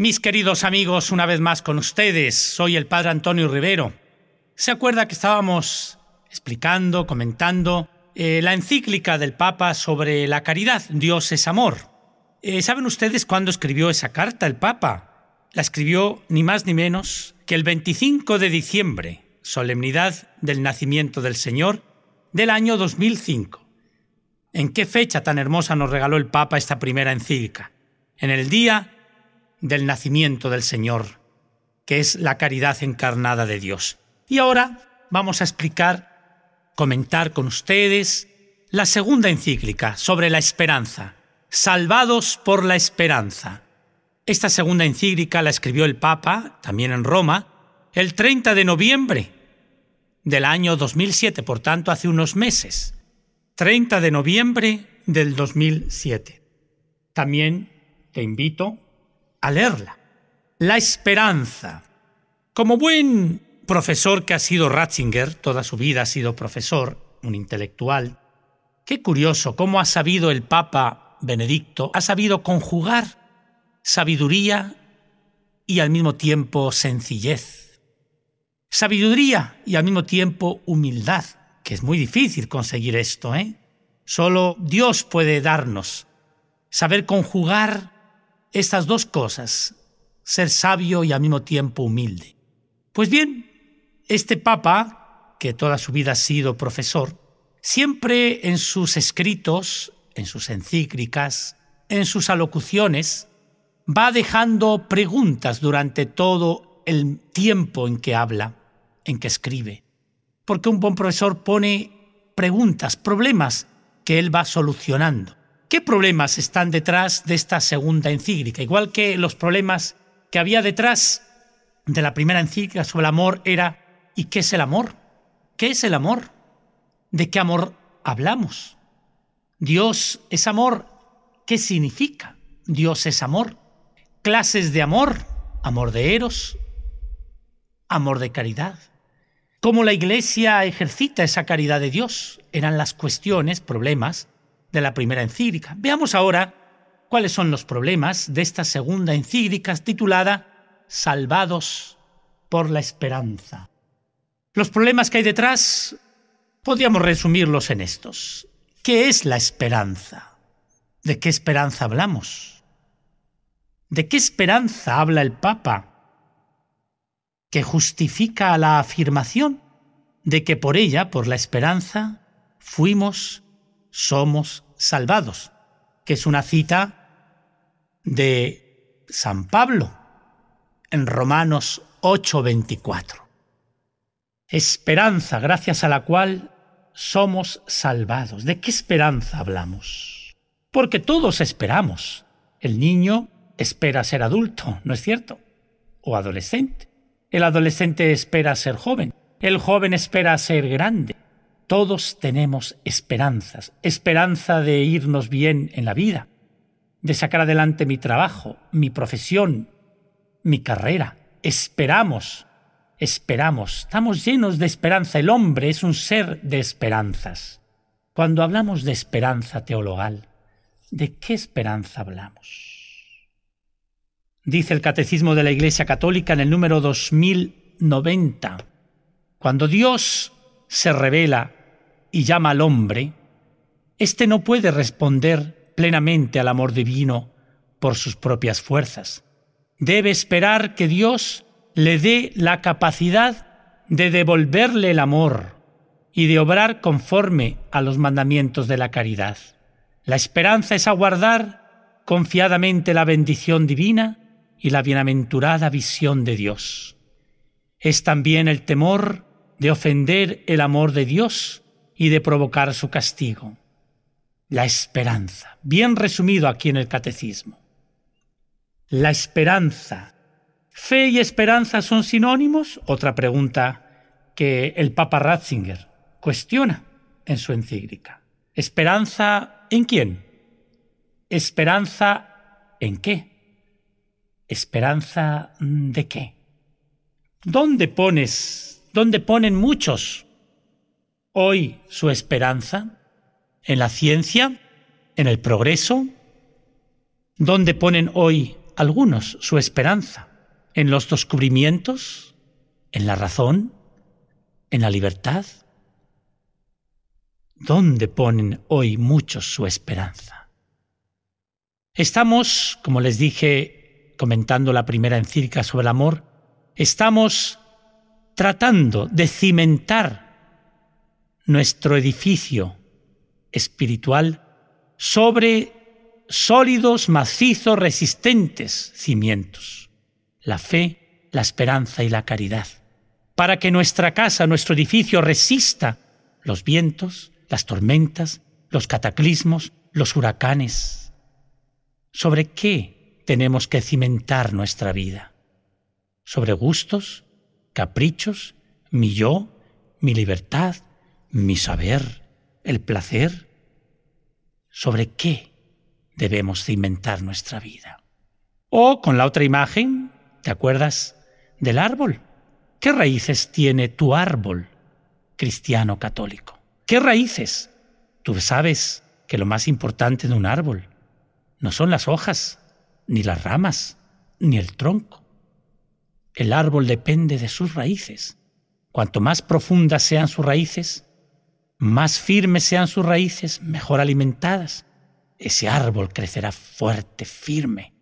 Mis queridos amigos, una vez más con ustedes, soy el padre Antonio Rivero. ¿Se acuerda que estábamos explicando, comentando eh, la encíclica del Papa sobre la caridad, Dios es amor? Eh, ¿Saben ustedes cuándo escribió esa carta el Papa? La escribió ni más ni menos que el 25 de diciembre, solemnidad del nacimiento del Señor, del año 2005. ¿En qué fecha tan hermosa nos regaló el Papa esta primera encíclica? En el día del nacimiento del Señor, que es la caridad encarnada de Dios. Y ahora vamos a explicar, comentar con ustedes la segunda encíclica sobre la esperanza, Salvados por la Esperanza. Esta segunda encíclica la escribió el Papa, también en Roma, el 30 de noviembre del año 2007, por tanto, hace unos meses. 30 de noviembre del 2007. También te invito a leerla. La esperanza. Como buen profesor que ha sido Ratzinger, toda su vida ha sido profesor, un intelectual, qué curioso cómo ha sabido el Papa Benedicto, ha sabido conjugar sabiduría y al mismo tiempo sencillez. Sabiduría y al mismo tiempo humildad, que es muy difícil conseguir esto, ¿eh? Solo Dios puede darnos saber conjugar estas dos cosas, ser sabio y al mismo tiempo humilde. Pues bien, este Papa, que toda su vida ha sido profesor, siempre en sus escritos, en sus encíclicas, en sus alocuciones, va dejando preguntas durante todo el tiempo en que habla, en que escribe. Porque un buen profesor pone preguntas, problemas que él va solucionando. ¿Qué problemas están detrás de esta segunda encíclica? Igual que los problemas que había detrás de la primera encíclica sobre el amor era ¿y qué es el amor? ¿Qué es el amor? ¿De qué amor hablamos? Dios es amor. ¿Qué significa? Dios es amor. Clases de amor. Amor de eros. Amor de caridad. ¿Cómo la Iglesia ejercita esa caridad de Dios? Eran las cuestiones, problemas de la primera encíclica. Veamos ahora cuáles son los problemas de esta segunda encíclica titulada Salvados por la Esperanza. Los problemas que hay detrás podríamos resumirlos en estos. ¿Qué es la esperanza? ¿De qué esperanza hablamos? ¿De qué esperanza habla el Papa? Que justifica la afirmación de que por ella, por la esperanza, fuimos somos salvados, que es una cita de San Pablo en Romanos 8:24. Esperanza gracias a la cual somos salvados. ¿De qué esperanza hablamos? Porque todos esperamos. El niño espera ser adulto, ¿no es cierto? O adolescente. El adolescente espera ser joven. El joven espera ser grande. Todos tenemos esperanzas, esperanza de irnos bien en la vida, de sacar adelante mi trabajo, mi profesión, mi carrera. Esperamos, esperamos, estamos llenos de esperanza. El hombre es un ser de esperanzas. Cuando hablamos de esperanza teologal, ¿de qué esperanza hablamos? Dice el Catecismo de la Iglesia Católica en el número 2090, cuando Dios se revela y llama al hombre, éste no puede responder plenamente al amor divino por sus propias fuerzas. Debe esperar que Dios le dé la capacidad de devolverle el amor y de obrar conforme a los mandamientos de la caridad. La esperanza es aguardar confiadamente la bendición divina y la bienaventurada visión de Dios. Es también el temor de ofender el amor de Dios y de provocar su castigo. La esperanza, bien resumido aquí en el Catecismo. La esperanza. ¿Fe y esperanza son sinónimos? Otra pregunta que el Papa Ratzinger cuestiona en su encíclica. ¿Esperanza en quién? ¿Esperanza en qué? ¿Esperanza de qué? ¿Dónde pones, dónde ponen muchos hoy su esperanza? ¿En la ciencia? ¿En el progreso? ¿Dónde ponen hoy algunos su esperanza? ¿En los descubrimientos? ¿En la razón? ¿En la libertad? ¿Dónde ponen hoy muchos su esperanza? Estamos, como les dije comentando la primera encíclica sobre el amor, estamos tratando de cimentar nuestro edificio espiritual sobre sólidos, macizos, resistentes cimientos, la fe, la esperanza y la caridad, para que nuestra casa, nuestro edificio resista los vientos, las tormentas, los cataclismos, los huracanes. ¿Sobre qué tenemos que cimentar nuestra vida? ¿Sobre gustos, caprichos, mi yo, mi libertad, mi saber, el placer? ¿Sobre qué debemos cimentar nuestra vida? O con la otra imagen, ¿te acuerdas del árbol? ¿Qué raíces tiene tu árbol cristiano católico? ¿Qué raíces? Tú sabes que lo más importante de un árbol no son las hojas, ni las ramas, ni el tronco. El árbol depende de sus raíces. Cuanto más profundas sean sus raíces, más firmes sean sus raíces, mejor alimentadas. Ese árbol crecerá fuerte, firme.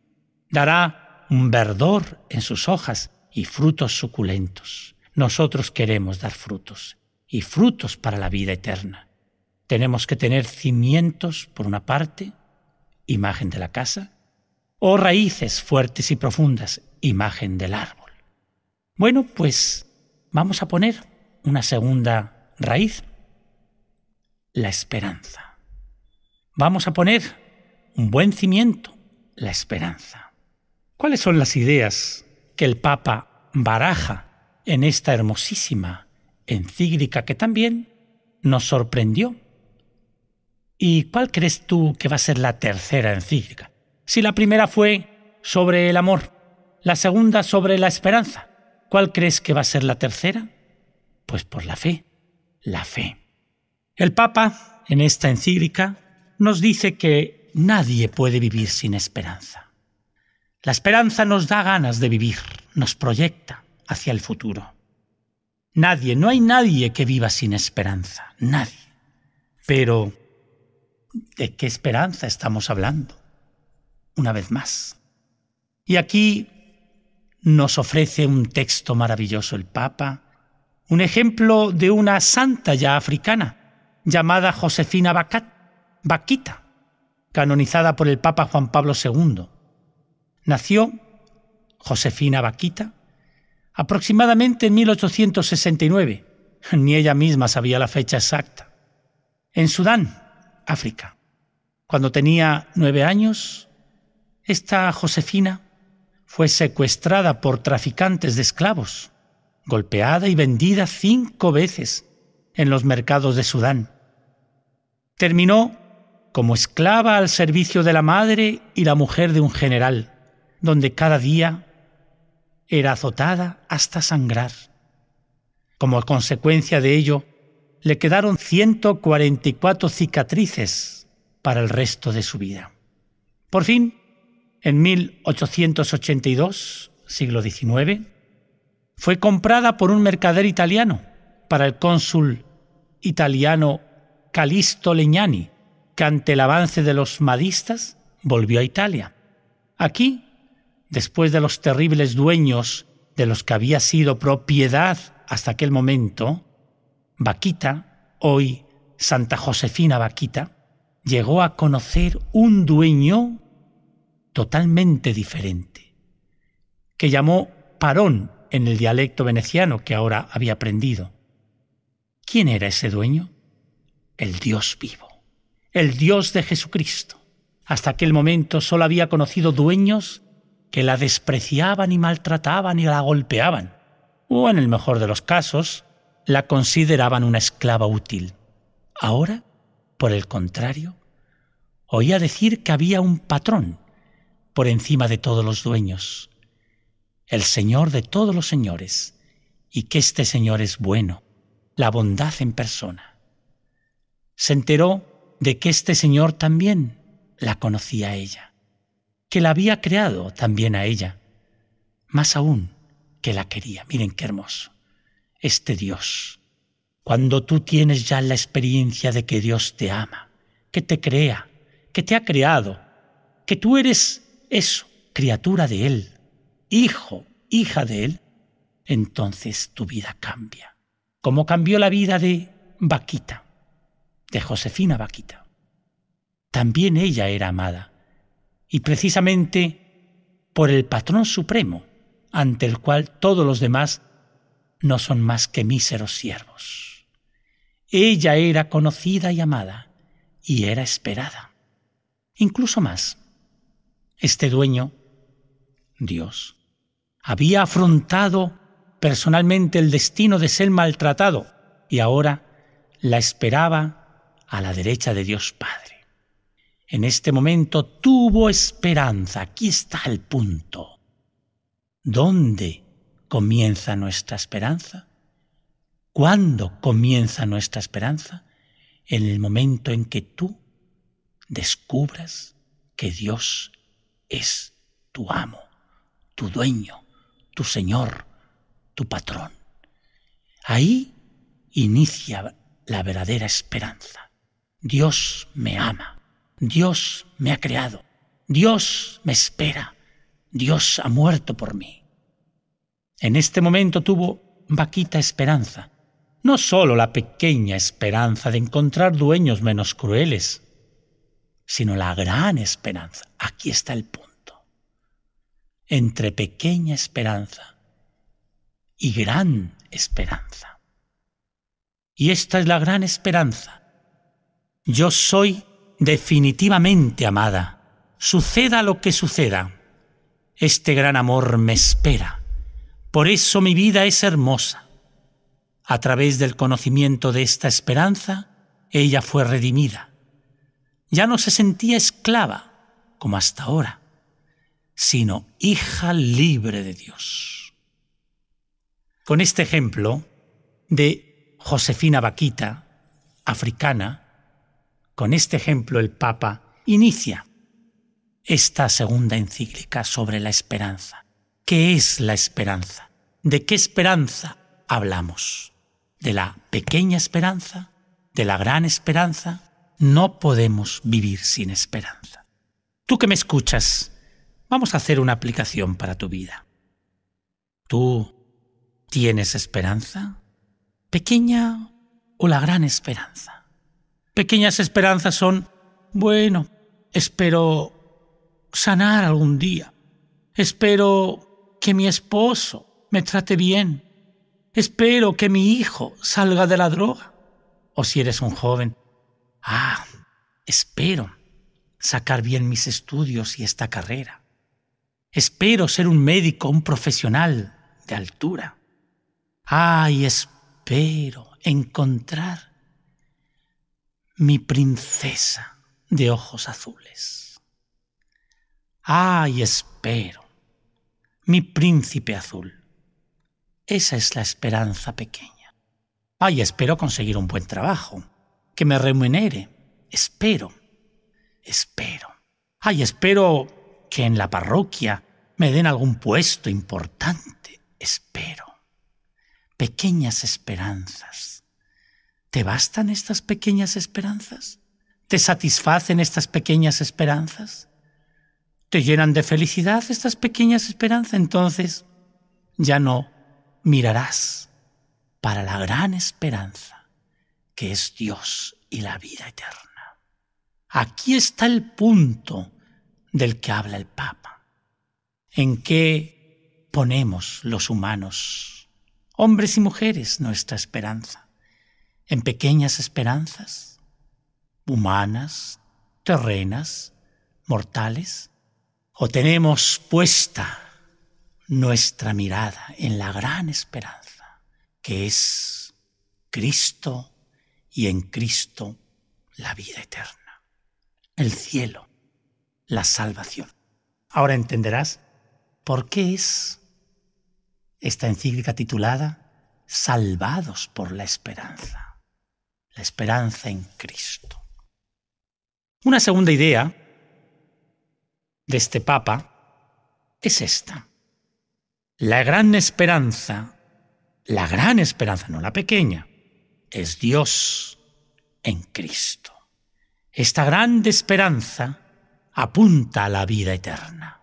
Dará un verdor en sus hojas y frutos suculentos. Nosotros queremos dar frutos y frutos para la vida eterna. Tenemos que tener cimientos, por una parte, imagen de la casa, o raíces fuertes y profundas, imagen del árbol. Bueno, pues vamos a poner una segunda raíz la esperanza. Vamos a poner un buen cimiento, la esperanza. ¿Cuáles son las ideas que el Papa baraja en esta hermosísima encíclica que también nos sorprendió? ¿Y cuál crees tú que va a ser la tercera encíclica? Si la primera fue sobre el amor, la segunda sobre la esperanza, ¿cuál crees que va a ser la tercera? Pues por la fe, la fe. El Papa, en esta encíclica, nos dice que nadie puede vivir sin esperanza. La esperanza nos da ganas de vivir, nos proyecta hacia el futuro. Nadie, no hay nadie que viva sin esperanza, nadie. Pero, ¿de qué esperanza estamos hablando? Una vez más. Y aquí nos ofrece un texto maravilloso el Papa, un ejemplo de una santa ya africana, llamada Josefina Bacat, Baquita, canonizada por el Papa Juan Pablo II. Nació Josefina Baquita aproximadamente en 1869. Ni ella misma sabía la fecha exacta. En Sudán, África. Cuando tenía nueve años, esta Josefina fue secuestrada por traficantes de esclavos, golpeada y vendida cinco veces en los mercados de Sudán. Terminó como esclava al servicio de la madre y la mujer de un general, donde cada día era azotada hasta sangrar. Como consecuencia de ello, le quedaron 144 cicatrices para el resto de su vida. Por fin, en 1882, siglo XIX, fue comprada por un mercader italiano para el cónsul italiano Calisto Legnani, que ante el avance de los madistas volvió a Italia. Aquí, después de los terribles dueños de los que había sido propiedad hasta aquel momento, Vaquita, hoy Santa Josefina Vaquita, llegó a conocer un dueño totalmente diferente, que llamó Parón en el dialecto veneciano que ahora había aprendido. ¿Quién era ese dueño? el Dios vivo, el Dios de Jesucristo. Hasta aquel momento solo había conocido dueños que la despreciaban y maltrataban y la golpeaban, o en el mejor de los casos, la consideraban una esclava útil. Ahora, por el contrario, oía decir que había un patrón por encima de todos los dueños, el Señor de todos los señores, y que este Señor es bueno, la bondad en persona se enteró de que este señor también la conocía a ella, que la había creado también a ella, más aún que la quería. Miren qué hermoso. Este Dios, cuando tú tienes ya la experiencia de que Dios te ama, que te crea, que te ha creado, que tú eres eso, criatura de Él, hijo, hija de Él, entonces tu vida cambia. Como cambió la vida de Vaquita de Josefina Vaquita. También ella era amada, y precisamente por el patrón supremo, ante el cual todos los demás no son más que míseros siervos. Ella era conocida y amada, y era esperada. Incluso más, este dueño, Dios, había afrontado personalmente el destino de ser maltratado y ahora la esperaba a la derecha de Dios Padre. En este momento tuvo esperanza. Aquí está el punto. ¿Dónde comienza nuestra esperanza? ¿Cuándo comienza nuestra esperanza? En el momento en que tú descubras que Dios es tu amo, tu dueño, tu Señor, tu patrón. Ahí inicia la verdadera esperanza. Dios me ama, Dios me ha creado, Dios me espera, Dios ha muerto por mí. En este momento tuvo Vaquita esperanza, no sólo la pequeña esperanza de encontrar dueños menos crueles, sino la gran esperanza. Aquí está el punto. Entre pequeña esperanza y gran esperanza. Y esta es la gran esperanza yo soy definitivamente amada. Suceda lo que suceda. Este gran amor me espera. Por eso mi vida es hermosa. A través del conocimiento de esta esperanza, ella fue redimida. Ya no se sentía esclava, como hasta ahora, sino hija libre de Dios. Con este ejemplo de Josefina Vaquita, africana, con este ejemplo el Papa inicia esta segunda encíclica sobre la esperanza. ¿Qué es la esperanza? ¿De qué esperanza hablamos? ¿De la pequeña esperanza? ¿De la gran esperanza? No podemos vivir sin esperanza. Tú que me escuchas, vamos a hacer una aplicación para tu vida. ¿Tú tienes esperanza? ¿Pequeña o la gran esperanza? Pequeñas esperanzas son, bueno, espero sanar algún día. Espero que mi esposo me trate bien. Espero que mi hijo salga de la droga. O si eres un joven, ah, espero sacar bien mis estudios y esta carrera. Espero ser un médico, un profesional de altura. Ay, espero encontrar mi princesa de ojos azules. ¡Ay, espero! Mi príncipe azul. Esa es la esperanza pequeña. ¡Ay, espero conseguir un buen trabajo! Que me remunere. Espero. Espero. ¡Ay, espero que en la parroquia me den algún puesto importante! Espero. Pequeñas esperanzas ¿Te bastan estas pequeñas esperanzas? ¿Te satisfacen estas pequeñas esperanzas? ¿Te llenan de felicidad estas pequeñas esperanzas? Entonces ya no mirarás para la gran esperanza que es Dios y la vida eterna. Aquí está el punto del que habla el Papa. ¿En qué ponemos los humanos, hombres y mujeres, nuestra esperanza? en pequeñas esperanzas, humanas, terrenas, mortales? ¿O tenemos puesta nuestra mirada en la gran esperanza, que es Cristo y en Cristo la vida eterna, el cielo, la salvación? Ahora entenderás por qué es esta encíclica titulada Salvados por la Esperanza la esperanza en Cristo. Una segunda idea de este Papa es esta. La gran esperanza, la gran esperanza, no la pequeña, es Dios en Cristo. Esta gran esperanza apunta a la vida eterna,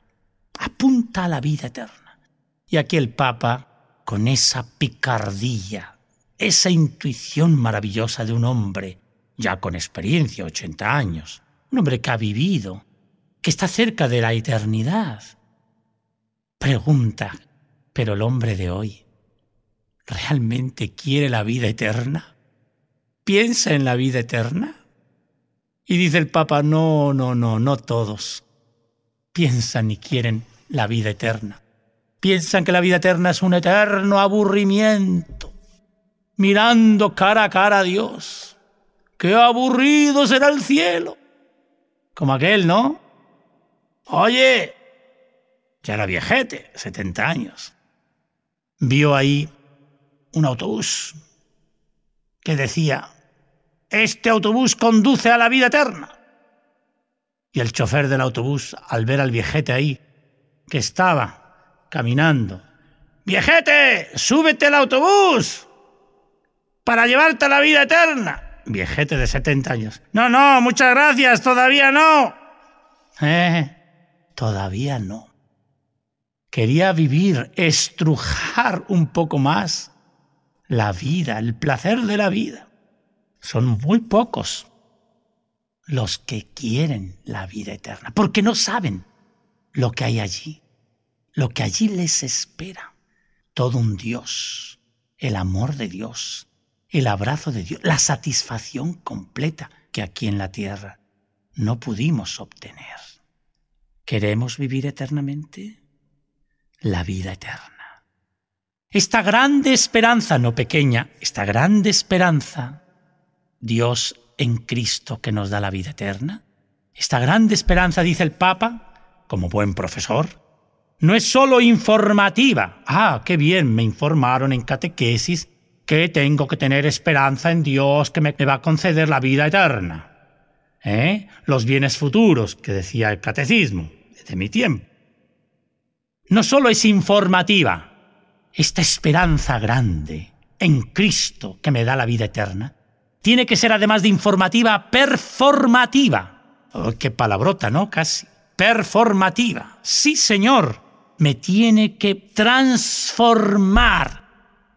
apunta a la vida eterna. Y aquí el Papa, con esa picardía esa intuición maravillosa de un hombre, ya con experiencia, 80 años, un hombre que ha vivido, que está cerca de la eternidad. Pregunta, pero el hombre de hoy, ¿realmente quiere la vida eterna? ¿Piensa en la vida eterna? Y dice el Papa, no, no, no, no todos piensan y quieren la vida eterna. Piensan que la vida eterna es un eterno aburrimiento mirando cara a cara a Dios. Qué aburrido será el cielo. Como aquel, ¿no? Oye, ya era viejete, 70 años. Vio ahí un autobús que decía, este autobús conduce a la vida eterna. Y el chofer del autobús, al ver al viejete ahí, que estaba caminando, viejete, súbete al autobús, para llevarte a la vida eterna. Viejete de 70 años. No, no, muchas gracias, todavía no. Eh, todavía no. Quería vivir, estrujar un poco más la vida, el placer de la vida. Son muy pocos los que quieren la vida eterna, porque no saben lo que hay allí, lo que allí les espera. Todo un Dios, el amor de Dios, el abrazo de Dios, la satisfacción completa que aquí en la tierra no pudimos obtener. ¿Queremos vivir eternamente? La vida eterna. Esta grande esperanza, no pequeña, esta grande esperanza, Dios en Cristo que nos da la vida eterna, esta grande esperanza, dice el Papa, como buen profesor, no es solo informativa. Ah, qué bien, me informaron en catequesis que tengo que tener esperanza en Dios que me, va a conceder la vida eterna. ¿eh? Los bienes futuros, que decía el catecismo, desde mi tiempo. No solo es informativa, esta esperanza grande en Cristo que me da la vida eterna, tiene que ser además de informativa, performativa. Oh, qué palabrota, ¿no? Casi. Performativa. Sí, Señor. Me tiene que transformar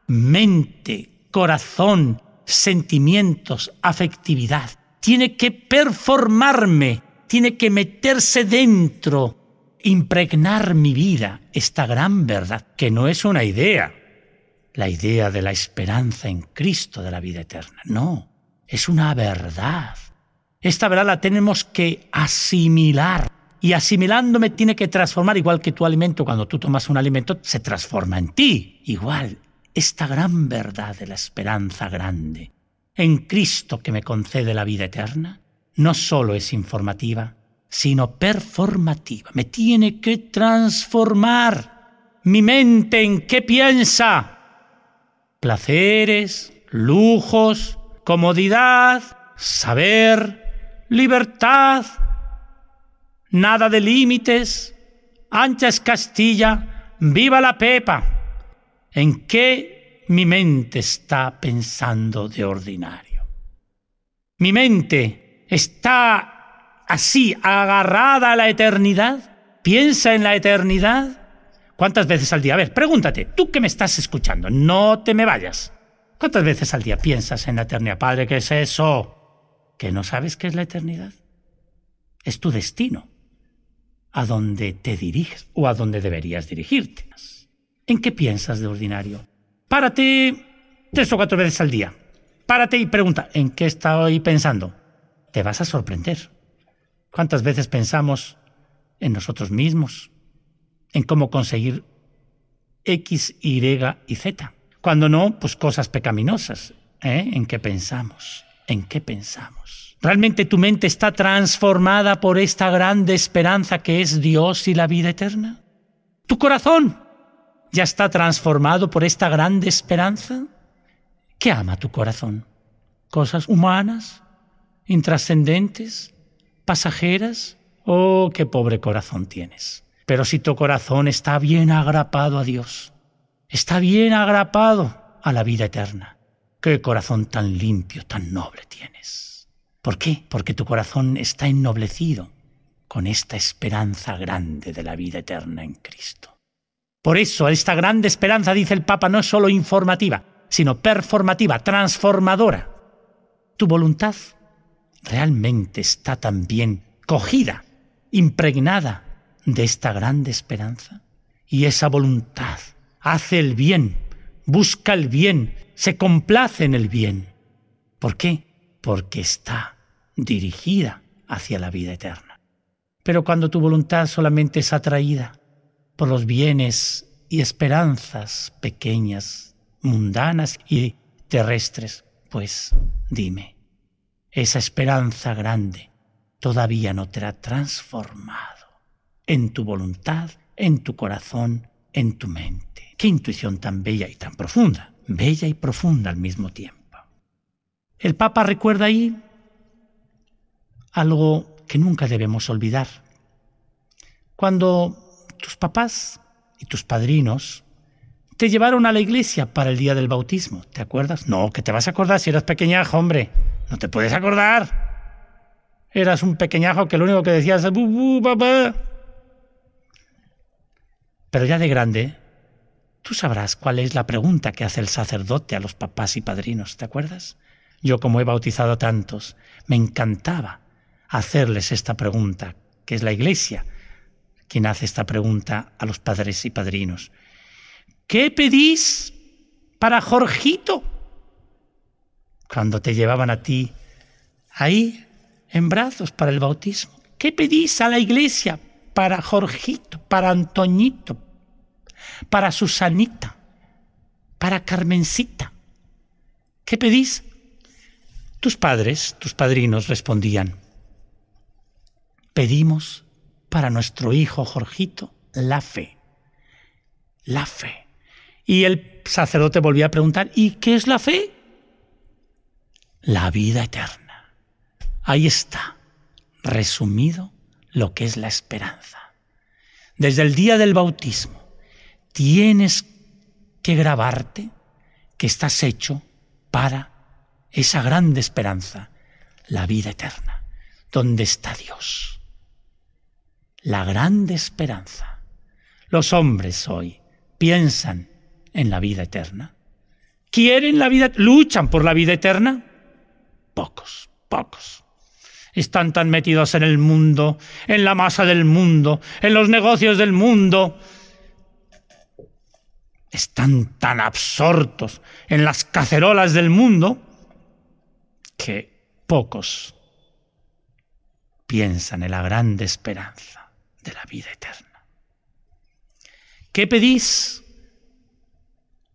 mente, corazón, sentimientos, afectividad. Tiene que performarme, tiene que meterse dentro, impregnar mi vida, esta gran verdad, que no es una idea, la idea de la esperanza en Cristo de la vida eterna, no, es una verdad. Esta verdad la tenemos que asimilar y asimilándome tiene que transformar igual que tu alimento, cuando tú tomas un alimento se transforma en ti, igual esta gran verdad de la esperanza grande en Cristo que me concede la vida eterna, no solo es informativa, sino performativa. Me tiene que transformar mi mente en qué piensa. Placeres, lujos, comodidad, saber, libertad, nada de límites, anchas Castilla, viva la Pepa en qué mi mente está pensando de ordinario. Mi mente está así, agarrada a la eternidad, piensa en la eternidad. ¿Cuántas veces al día? A ver, pregúntate, tú que me estás escuchando, no te me vayas. ¿Cuántas veces al día piensas en la eternidad? Padre, ¿qué es eso? ¿Que no sabes qué es la eternidad? Es tu destino, a dónde te diriges o a dónde deberías dirigirte. ¿En qué piensas de ordinario? Párate tres o cuatro veces al día. Párate y pregunta, ¿en qué estoy pensando? Te vas a sorprender. ¿Cuántas veces pensamos en nosotros mismos? En cómo conseguir X, Y y Z. Cuando no, pues cosas pecaminosas. ¿eh? ¿En qué pensamos? ¿En qué pensamos? ¿Realmente tu mente está transformada por esta grande esperanza que es Dios y la vida eterna? ¿Tu corazón ya está transformado por esta grande esperanza? que ama tu corazón? ¿Cosas humanas, intrascendentes, pasajeras? Oh, qué pobre corazón tienes. Pero si tu corazón está bien agrapado a Dios, está bien agrapado a la vida eterna, qué corazón tan limpio, tan noble tienes. ¿Por qué? Porque tu corazón está ennoblecido con esta esperanza grande de la vida eterna en Cristo. Por eso, esta grande esperanza, dice el Papa, no es solo informativa, sino performativa, transformadora. Tu voluntad realmente está también cogida, impregnada de esta grande esperanza. Y esa voluntad hace el bien, busca el bien, se complace en el bien. ¿Por qué? Porque está dirigida hacia la vida eterna. Pero cuando tu voluntad solamente es atraída por los bienes y esperanzas pequeñas, mundanas y terrestres, pues dime, esa esperanza grande todavía no te ha transformado en tu voluntad, en tu corazón, en tu mente. Qué intuición tan bella y tan profunda, bella y profunda al mismo tiempo. El Papa recuerda ahí algo que nunca debemos olvidar. Cuando tus papás y tus padrinos te llevaron a la iglesia para el día del bautismo. ¿Te acuerdas? No, que te vas a acordar si eras pequeñajo, hombre. No te puedes acordar. Eras un pequeñajo que lo único que decías es bu, papá. Pero ya de grande, tú sabrás cuál es la pregunta que hace el sacerdote a los papás y padrinos, ¿te acuerdas? Yo, como he bautizado a tantos, me encantaba hacerles esta pregunta, que es la iglesia, quien hace esta pregunta a los padres y padrinos. ¿Qué pedís para Jorgito? Cuando te llevaban a ti ahí en brazos para el bautismo. ¿Qué pedís a la iglesia para Jorgito, para Antoñito, para Susanita, para Carmencita? ¿Qué pedís? Tus padres, tus padrinos respondían, pedimos para nuestro hijo Jorgito, la fe. La fe. Y el sacerdote volvió a preguntar, ¿y qué es la fe? La vida eterna. Ahí está, resumido lo que es la esperanza. Desde el día del bautismo, tienes que grabarte que estás hecho para esa grande esperanza, la vida eterna, donde está Dios la grande esperanza. Los hombres hoy piensan en la vida eterna. ¿Quieren la vida? ¿Luchan por la vida eterna? Pocos, pocos. Están tan metidos en el mundo, en la masa del mundo, en los negocios del mundo. Están tan absortos en las cacerolas del mundo que pocos piensan en la grande esperanza de la vida eterna. ¿Qué pedís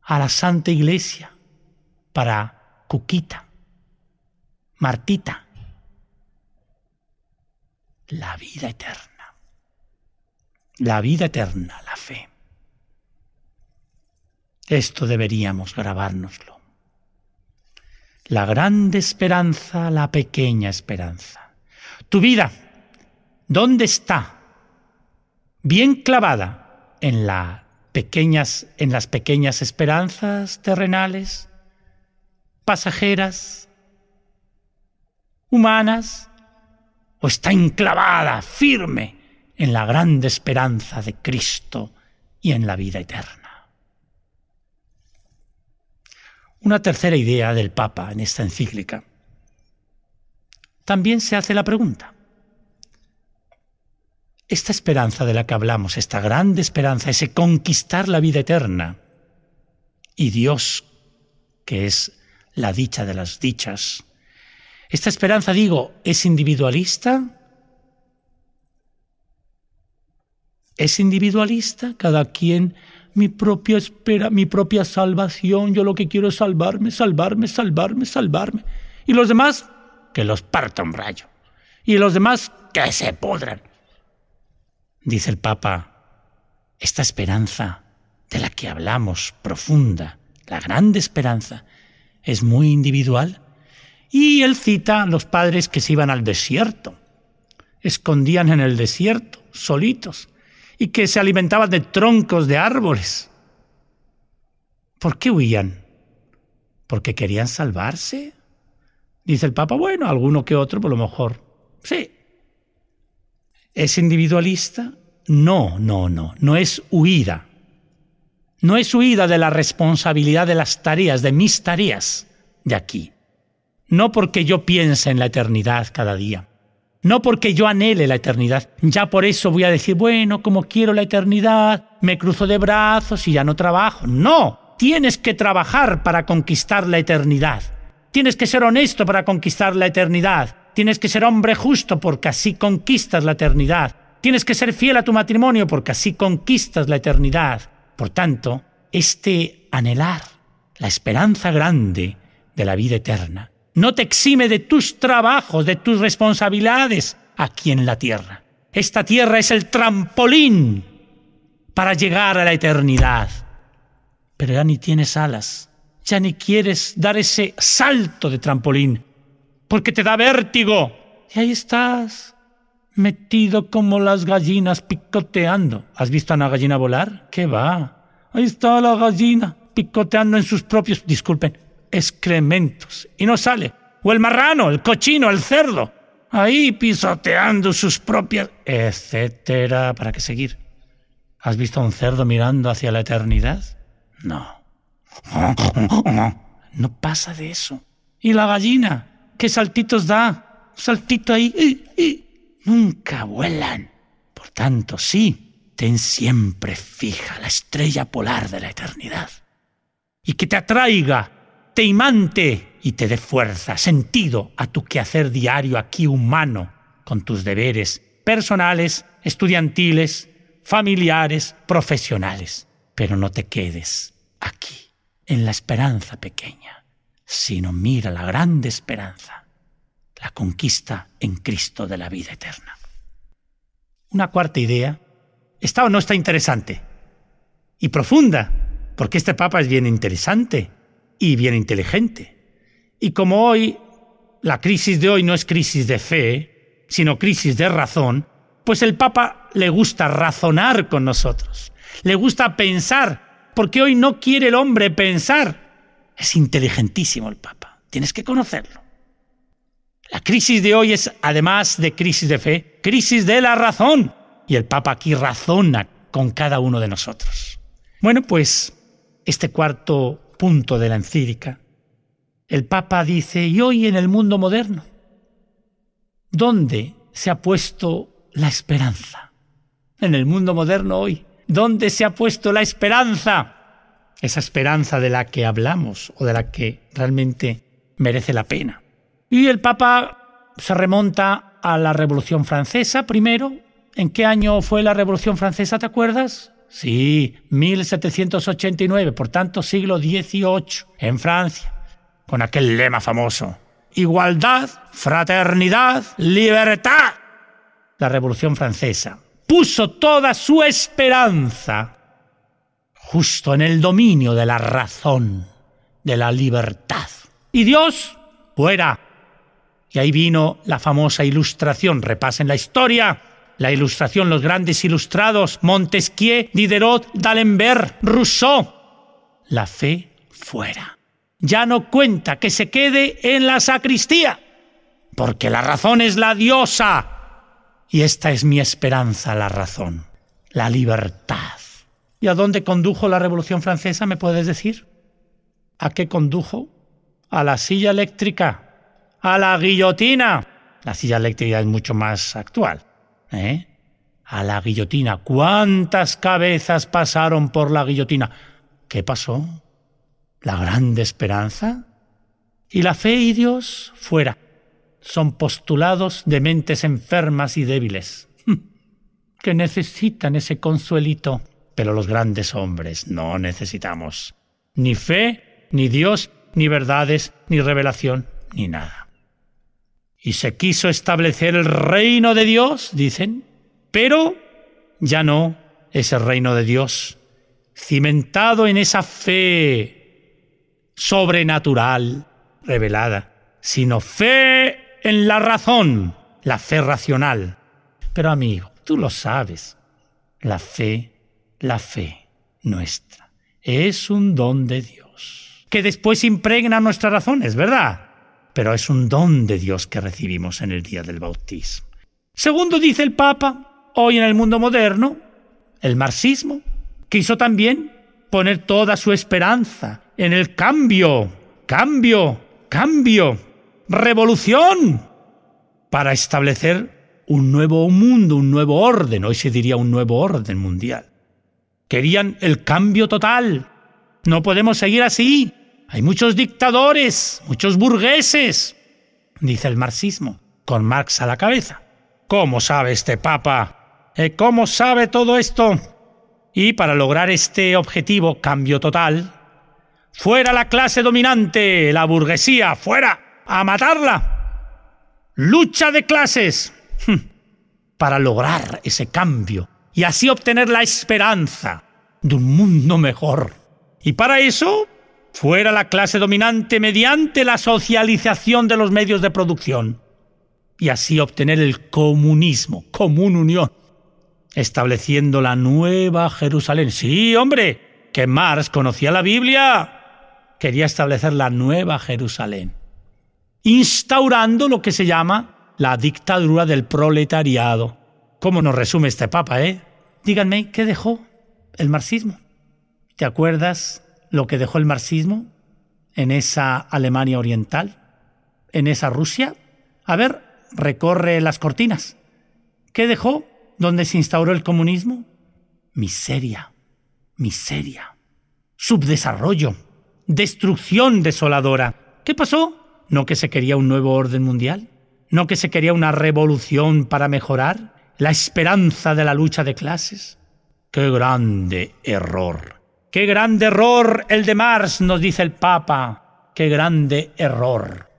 a la Santa Iglesia para Cuquita, Martita? La vida eterna. La vida eterna, la fe. Esto deberíamos grabárnoslo. La grande esperanza, la pequeña esperanza. Tu vida, ¿dónde está? bien clavada en, en las pequeñas esperanzas terrenales, pasajeras, humanas, o está enclavada, firme, en la grande esperanza de Cristo y en la vida eterna. Una tercera idea del Papa en esta encíclica. También se hace la pregunta, esta esperanza de la que hablamos, esta grande esperanza, ese conquistar la vida eterna y Dios, que es la dicha de las dichas. Esta esperanza, digo, es individualista. ¿Es individualista? Cada quien mi propia espera, mi propia salvación, yo lo que quiero es salvarme, salvarme, salvarme, salvarme. Y los demás, que los parta un rayo. Y los demás, que se pudran dice el Papa, esta esperanza de la que hablamos, profunda, la grande esperanza, es muy individual. Y él cita a los padres que se iban al desierto, escondían en el desierto, solitos, y que se alimentaban de troncos de árboles. ¿Por qué huían? ¿Porque querían salvarse? Dice el Papa, bueno, alguno que otro, por lo mejor. Sí, ¿Es individualista? No, no, no, no es huida. No es huida de la responsabilidad de las tareas, de mis tareas de aquí. No porque yo piense en la eternidad cada día. No porque yo anhele la eternidad. Ya por eso voy a decir, bueno, como quiero la eternidad, me cruzo de brazos y ya no trabajo. No, tienes que trabajar para conquistar la eternidad. Tienes que ser honesto para conquistar la eternidad. Tienes que ser hombre justo porque así conquistas la eternidad. Tienes que ser fiel a tu matrimonio porque así conquistas la eternidad. Por tanto, este anhelar, la esperanza grande de la vida eterna, no te exime de tus trabajos, de tus responsabilidades aquí en la tierra. Esta tierra es el trampolín para llegar a la eternidad. Pero ya ni tienes alas, ya ni quieres dar ese salto de trampolín porque te da vértigo. Y ahí estás, metido como las gallinas picoteando. ¿Has visto a una gallina volar? ¿Qué va? Ahí está la gallina picoteando en sus propios, disculpen, excrementos. Y no sale. O el marrano, el cochino, el cerdo. Ahí pisoteando sus propias, etcétera. ¿Para qué seguir? ¿Has visto a un cerdo mirando hacia la eternidad? No. No pasa de eso. ¿Y la gallina? ¿Qué saltitos da? saltito ahí. Nunca vuelan. Por tanto, sí, ten siempre fija la estrella polar de la eternidad. Y que te atraiga, te imante y te dé fuerza, sentido a tu quehacer diario aquí humano, con tus deberes personales, estudiantiles, familiares, profesionales. Pero no te quedes aquí, en la esperanza pequeña sino mira la grande esperanza, la conquista en Cristo de la vida eterna. Una cuarta idea, está o no está interesante y profunda, porque este Papa es bien interesante y bien inteligente. Y como hoy, la crisis de hoy no es crisis de fe, sino crisis de razón, pues el Papa le gusta razonar con nosotros, le gusta pensar, porque hoy no quiere el hombre pensar, es inteligentísimo el Papa. Tienes que conocerlo. La crisis de hoy es, además de crisis de fe, crisis de la razón. Y el Papa aquí razona con cada uno de nosotros. Bueno, pues este cuarto punto de la encírica. el Papa dice, y hoy en el mundo moderno, ¿dónde se ha puesto la esperanza? En el mundo moderno hoy, ¿dónde se ha puesto la esperanza? esa esperanza de la que hablamos o de la que realmente merece la pena. Y el Papa se remonta a la Revolución Francesa primero. ¿En qué año fue la Revolución Francesa, te acuerdas? Sí, 1789, por tanto siglo XVIII, en Francia, con aquel lema famoso. Igualdad, fraternidad, libertad. La Revolución Francesa puso toda su esperanza justo en el dominio de la razón, de la libertad. Y Dios, fuera. Y ahí vino la famosa ilustración. Repasen la historia. La ilustración, los grandes ilustrados, Montesquieu, Diderot, D'Alembert, Rousseau. La fe fuera. Ya no cuenta que se quede en la sacristía, porque la razón es la diosa. Y esta es mi esperanza, la razón, la libertad. ¿Y a dónde condujo la Revolución Francesa, me puedes decir? ¿A qué condujo? A la silla eléctrica, a la guillotina. La silla eléctrica es mucho más actual. ¿eh? A la guillotina. ¿Cuántas cabezas pasaron por la guillotina? ¿Qué pasó? ¿La grande esperanza? Y la fe y Dios fuera. Son postulados de mentes enfermas y débiles, que necesitan ese consuelito pero los grandes hombres no necesitamos ni fe, ni Dios, ni verdades, ni revelación, ni nada. Y se quiso establecer el reino de Dios, dicen, pero ya no es el reino de Dios, cimentado en esa fe sobrenatural revelada, sino fe en la razón, la fe racional. Pero amigo, tú lo sabes, la fe la fe nuestra. Es un don de Dios, que después impregna nuestras razones, ¿verdad? Pero es un don de Dios que recibimos en el día del bautismo. Segundo, dice el Papa, hoy en el mundo moderno, el marxismo quiso también poner toda su esperanza en el cambio, cambio, cambio, revolución, para establecer un nuevo mundo, un nuevo orden, hoy se diría un nuevo orden mundial. Querían el cambio total. No podemos seguir así. Hay muchos dictadores, muchos burgueses, dice el marxismo, con Marx a la cabeza. ¿Cómo sabe este Papa? Eh, ¿Cómo sabe todo esto? Y para lograr este objetivo, cambio total, fuera la clase dominante, la burguesía, fuera, a matarla. Lucha de clases para lograr ese cambio y así obtener la esperanza de un mundo mejor. Y para eso, fuera la clase dominante mediante la socialización de los medios de producción y así obtener el comunismo, común unión, estableciendo la nueva Jerusalén. Sí, hombre, que Marx conocía la Biblia. Quería establecer la nueva Jerusalén, instaurando lo que se llama la dictadura del proletariado ¿Cómo nos resume este Papa, eh? Díganme, ¿qué dejó el marxismo? ¿Te acuerdas lo que dejó el marxismo en esa Alemania oriental? ¿En esa Rusia? A ver, recorre las cortinas. ¿Qué dejó donde se instauró el comunismo? Miseria, miseria, subdesarrollo, destrucción desoladora. ¿Qué pasó? ¿No que se quería un nuevo orden mundial? ¿No que se quería una revolución para mejorar? la esperanza de la lucha de clases? ¡Qué grande error! ¡Qué grande error el de Marx! nos dice el Papa. ¡Qué grande error!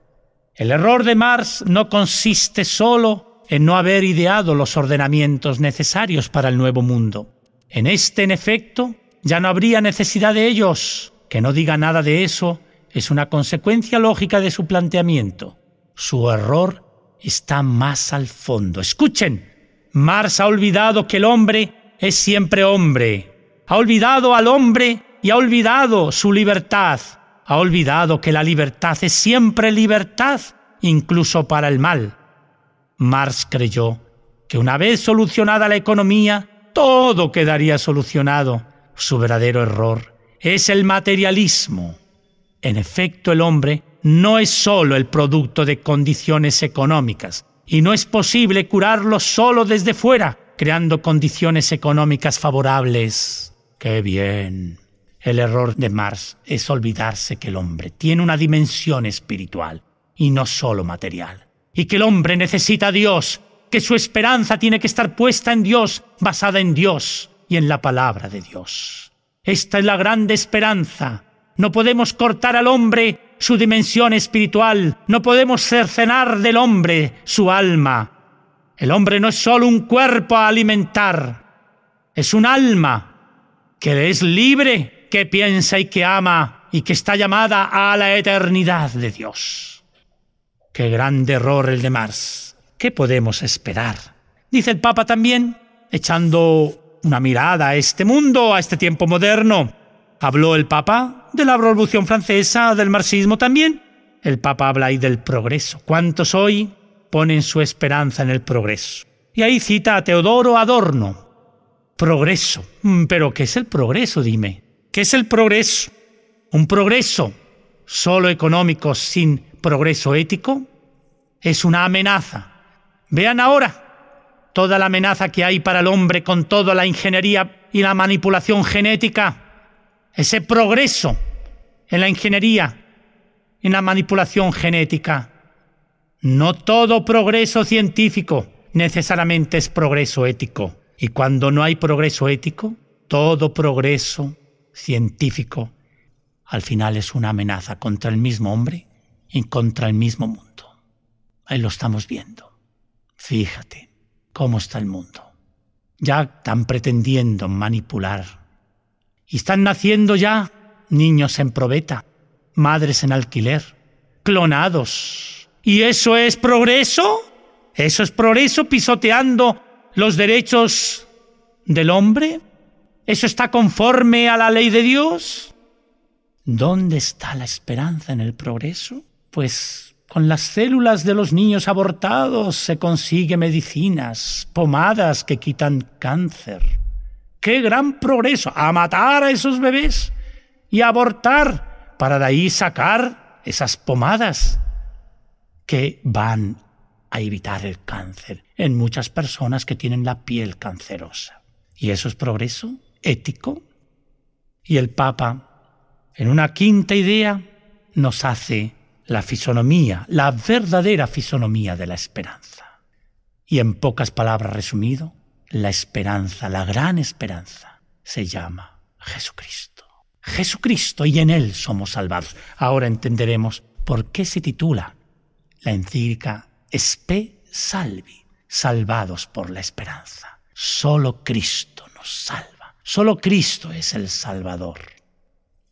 El error de Mars no consiste solo en no haber ideado los ordenamientos necesarios para el nuevo mundo. En este, en efecto, ya no habría necesidad de ellos. Que no diga nada de eso es una consecuencia lógica de su planteamiento. Su error está más al fondo. Escuchen, Marx ha olvidado que el hombre es siempre hombre. Ha olvidado al hombre y ha olvidado su libertad. Ha olvidado que la libertad es siempre libertad, incluso para el mal. Marx creyó que una vez solucionada la economía, todo quedaría solucionado. Su verdadero error es el materialismo. En efecto, el hombre no es sólo el producto de condiciones económicas, y no es posible curarlo solo desde fuera, creando condiciones económicas favorables. ¡Qué bien! El error de Marx es olvidarse que el hombre tiene una dimensión espiritual y no solo material, y que el hombre necesita a Dios, que su esperanza tiene que estar puesta en Dios, basada en Dios y en la palabra de Dios. Esta es la grande esperanza. No podemos cortar al hombre su dimensión espiritual, no podemos cercenar del hombre su alma. El hombre no es solo un cuerpo a alimentar, es un alma que es libre, que piensa y que ama y que está llamada a la eternidad de Dios. Qué gran error el de Mars. ¿Qué podemos esperar? Dice el Papa también, echando una mirada a este mundo, a este tiempo moderno. Habló el Papa de la Revolución Francesa, del marxismo también. El Papa habla ahí del progreso. ¿Cuántos hoy ponen su esperanza en el progreso? Y ahí cita a Teodoro Adorno. Progreso. Mm, ¿Pero qué es el progreso, dime? ¿Qué es el progreso? ¿Un progreso solo económico sin progreso ético? Es una amenaza. Vean ahora toda la amenaza que hay para el hombre con toda la ingeniería y la manipulación genética ese progreso en la ingeniería, en la manipulación genética. No todo progreso científico necesariamente es progreso ético. Y cuando no hay progreso ético, todo progreso científico al final es una amenaza contra el mismo hombre y contra el mismo mundo. Ahí lo estamos viendo. Fíjate cómo está el mundo. Ya están pretendiendo manipular y están naciendo ya niños en probeta, madres en alquiler, clonados. ¿Y eso es progreso? ¿Eso es progreso pisoteando los derechos del hombre? ¿Eso está conforme a la ley de Dios? ¿Dónde está la esperanza en el progreso? Pues con las células de los niños abortados se consigue medicinas, pomadas que quitan cáncer, qué gran progreso, a matar a esos bebés y abortar para de ahí sacar esas pomadas que van a evitar el cáncer en muchas personas que tienen la piel cancerosa. ¿Y eso es progreso ético? Y el Papa, en una quinta idea, nos hace la fisonomía, la verdadera fisonomía de la esperanza. Y en pocas palabras resumido, la esperanza, la gran esperanza, se llama Jesucristo. Jesucristo y en Él somos salvados. Ahora entenderemos por qué se titula la encíclica Espe Salvi, salvados por la esperanza. Solo Cristo nos salva. Solo Cristo es el Salvador.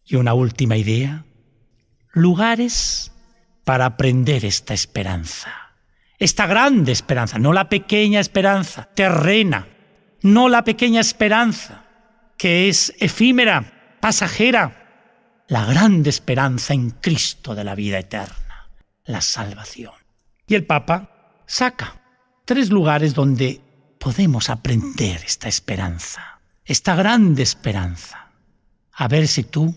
Y una última idea, lugares para aprender esta esperanza esta grande esperanza, no la pequeña esperanza terrena, no la pequeña esperanza que es efímera, pasajera, la grande esperanza en Cristo de la vida eterna, la salvación. Y el Papa saca tres lugares donde podemos aprender esta esperanza, esta grande esperanza. A ver si tú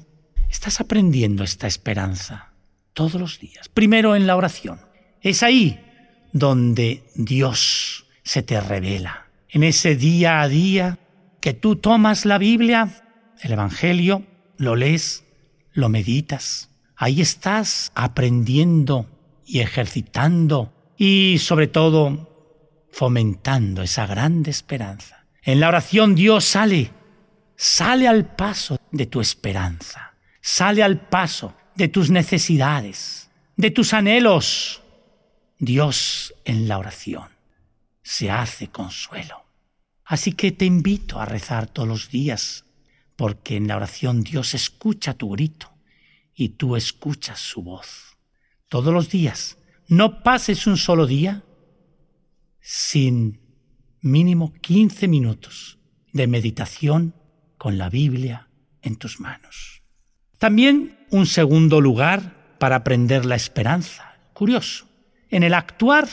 estás aprendiendo esta esperanza todos los días. Primero en la oración. Es ahí donde Dios se te revela. En ese día a día que tú tomas la Biblia, el Evangelio, lo lees, lo meditas. Ahí estás aprendiendo y ejercitando y sobre todo fomentando esa grande esperanza. En la oración Dios sale, sale al paso de tu esperanza, sale al paso de tus necesidades, de tus anhelos, Dios en la oración se hace consuelo. Así que te invito a rezar todos los días, porque en la oración Dios escucha tu grito y tú escuchas su voz. Todos los días, no pases un solo día sin mínimo 15 minutos de meditación con la Biblia en tus manos. También un segundo lugar para aprender la esperanza. Curioso en el actuar,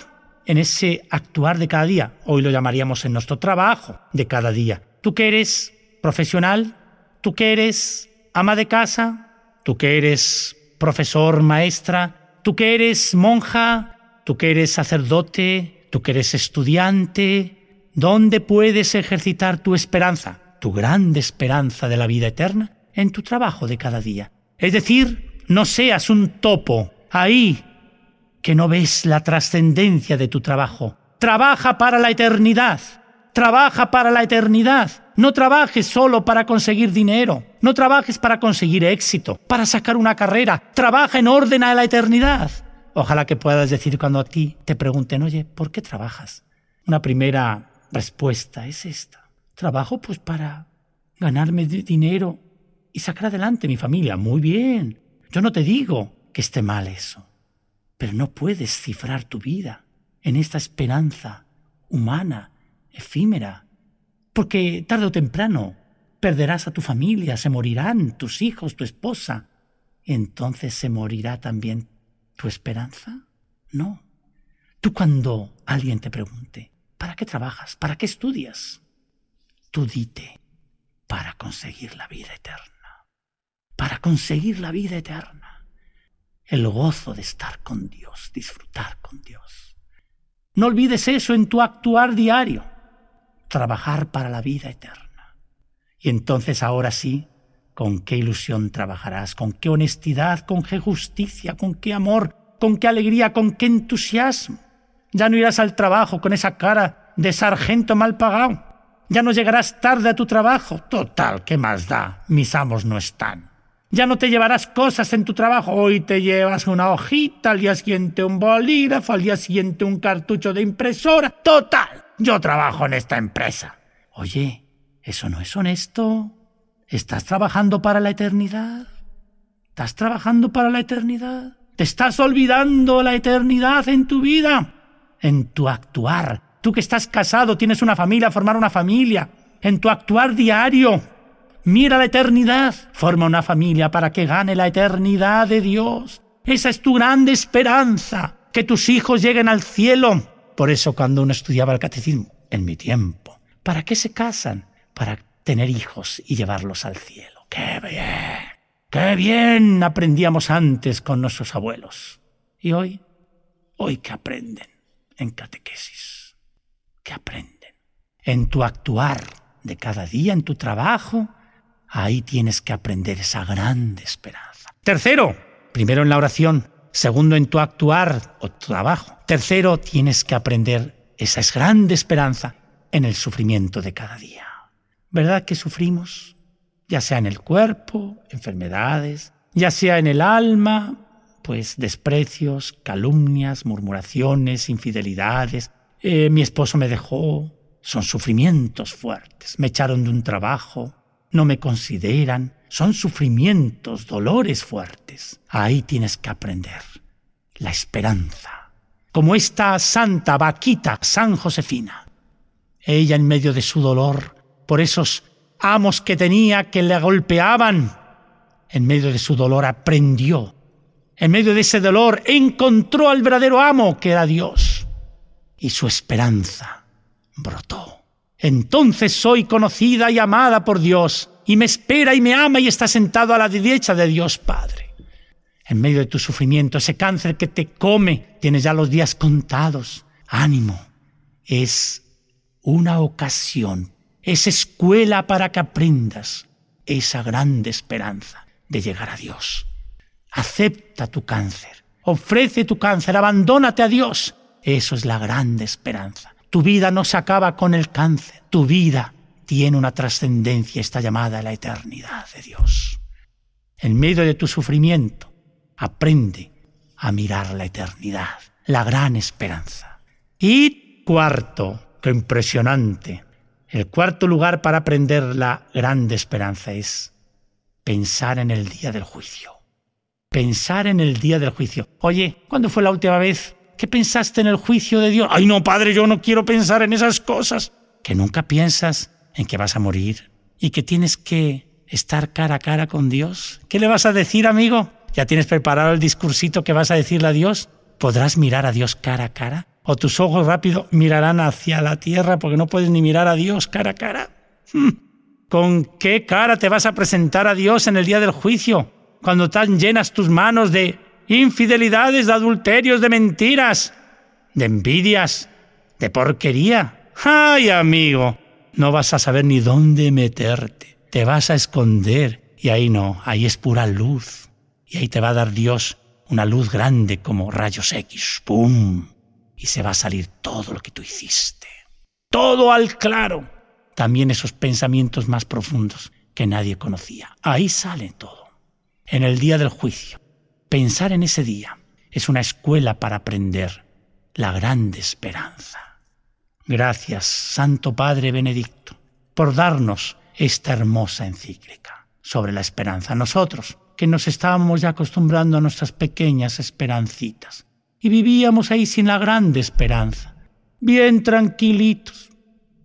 en ese actuar de cada día. Hoy lo llamaríamos en nuestro trabajo de cada día. Tú que eres profesional, tú que eres ama de casa, tú que eres profesor, maestra, tú que eres monja, tú que eres sacerdote, tú que eres estudiante, ¿dónde puedes ejercitar tu esperanza, tu grande esperanza de la vida eterna? En tu trabajo de cada día. Es decir, no seas un topo ahí que no ves la trascendencia de tu trabajo. Trabaja para la eternidad. Trabaja para la eternidad. No trabajes solo para conseguir dinero. No trabajes para conseguir éxito, para sacar una carrera. Trabaja en orden a la eternidad. Ojalá que puedas decir cuando a ti te pregunten, oye, ¿por qué trabajas? Una primera respuesta es esta. Trabajo pues para ganarme dinero y sacar adelante mi familia. Muy bien. Yo no te digo que esté mal eso pero no puedes cifrar tu vida en esta esperanza humana, efímera, porque tarde o temprano perderás a tu familia, se morirán tus hijos, tu esposa. Entonces se morirá también tu esperanza. No. Tú cuando alguien te pregunte, ¿para qué trabajas? ¿Para qué estudias? Tú dite, para conseguir la vida eterna. Para conseguir la vida eterna el gozo de estar con Dios, disfrutar con Dios. No olvides eso en tu actuar diario, trabajar para la vida eterna. Y entonces ahora sí, con qué ilusión trabajarás, con qué honestidad, con qué justicia, con qué amor, con qué alegría, con qué entusiasmo. Ya no irás al trabajo con esa cara de sargento mal pagado. Ya no llegarás tarde a tu trabajo. Total, ¿qué más da? Mis amos no están. Ya no te llevarás cosas en tu trabajo. Hoy te llevas una hojita, al día siguiente un bolígrafo, al día siguiente un cartucho de impresora. Total, yo trabajo en esta empresa. Oye, eso no es honesto. ¿Estás trabajando para la eternidad? ¿Estás trabajando para la eternidad? ¿Te estás olvidando la eternidad en tu vida? En tu actuar. Tú que estás casado, tienes una familia, formar una familia. En tu actuar diario Mira la eternidad. Forma una familia para que gane la eternidad de Dios. Esa es tu grande esperanza, que tus hijos lleguen al cielo. Por eso cuando uno estudiaba el catecismo, en mi tiempo, ¿para qué se casan? Para tener hijos y llevarlos al cielo. ¡Qué bien! ¡Qué bien aprendíamos antes con nuestros abuelos! ¿Y hoy? Hoy que aprenden en catequesis. ...que aprenden? En tu actuar de cada día, en tu trabajo, Ahí tienes que aprender esa grande esperanza. Tercero, primero en la oración, segundo en tu actuar o tu trabajo. Tercero, tienes que aprender esa grande esperanza en el sufrimiento de cada día. ¿Verdad que sufrimos? Ya sea en el cuerpo, enfermedades, ya sea en el alma, pues desprecios, calumnias, murmuraciones, infidelidades. Eh, mi esposo me dejó. Son sufrimientos fuertes. Me echaron de un trabajo, no me consideran, son sufrimientos, dolores fuertes. Ahí tienes que aprender la esperanza, como esta santa vaquita, San Josefina. Ella en medio de su dolor, por esos amos que tenía que le golpeaban, en medio de su dolor aprendió. En medio de ese dolor encontró al verdadero amo que era Dios. Y su esperanza brotó. Entonces soy conocida y amada por Dios, y me espera y me ama y está sentado a la derecha de Dios Padre. En medio de tu sufrimiento, ese cáncer que te come, tienes ya los días contados. Ánimo, es una ocasión, es escuela para que aprendas esa grande esperanza de llegar a Dios. Acepta tu cáncer, ofrece tu cáncer, abandónate a Dios. Eso es la grande esperanza tu vida no se acaba con el cáncer. Tu vida tiene una trascendencia, está llamada la eternidad de Dios. En medio de tu sufrimiento, aprende a mirar la eternidad, la gran esperanza. Y cuarto, que impresionante, el cuarto lugar para aprender la grande esperanza es pensar en el día del juicio. Pensar en el día del juicio. Oye, ¿cuándo fue la última vez ¿Qué pensaste en el juicio de Dios? Ay, no, Padre, yo no quiero pensar en esas cosas. Que nunca piensas en que vas a morir y que tienes que estar cara a cara con Dios. ¿Qué le vas a decir, amigo? ¿Ya tienes preparado el discursito que vas a decirle a Dios? ¿Podrás mirar a Dios cara a cara? ¿O tus ojos rápido mirarán hacia la tierra porque no puedes ni mirar a Dios cara a cara? Hmm. ¿Con qué cara te vas a presentar a Dios en el día del juicio? Cuando tan llenas tus manos de infidelidades, de adulterios, de mentiras, de envidias, de porquería. ¡Ay, amigo! No vas a saber ni dónde meterte. Te vas a esconder. Y ahí no, ahí es pura luz. Y ahí te va a dar Dios una luz grande como rayos X. ¡Pum! Y se va a salir todo lo que tú hiciste. Todo al claro. También esos pensamientos más profundos que nadie conocía. Ahí sale todo. En el día del juicio. Pensar en ese día es una escuela para aprender la grande esperanza. Gracias, Santo Padre Benedicto, por darnos esta hermosa encíclica sobre la esperanza. Nosotros, que nos estábamos ya acostumbrando a nuestras pequeñas esperancitas y vivíamos ahí sin la grande esperanza, bien tranquilitos,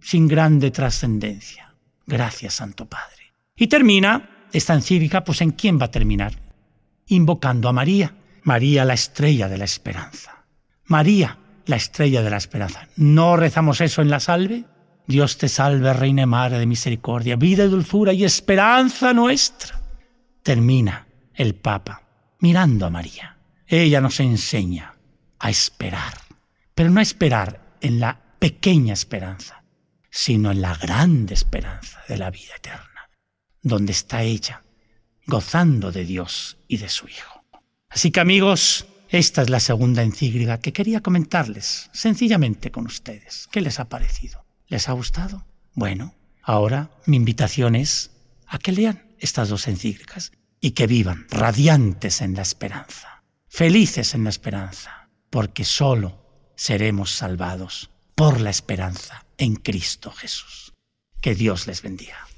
sin grande trascendencia. Gracias, Santo Padre. Y termina esta encíclica, pues ¿en quién va a terminar? invocando a María, María la estrella de la esperanza. María, la estrella de la esperanza. ¿No rezamos eso en la salve? Dios te salve, Reina Madre de Misericordia, vida y dulzura y esperanza nuestra. Termina el Papa mirando a María. Ella nos enseña a esperar, pero no a esperar en la pequeña esperanza, sino en la grande esperanza de la vida eterna, donde está ella, gozando de Dios y de su Hijo. Así que amigos, esta es la segunda encíclica que quería comentarles sencillamente con ustedes. ¿Qué les ha parecido? ¿Les ha gustado? Bueno, ahora mi invitación es a que lean estas dos encíclicas y que vivan radiantes en la esperanza, felices en la esperanza, porque solo seremos salvados por la esperanza en Cristo Jesús. Que Dios les bendiga.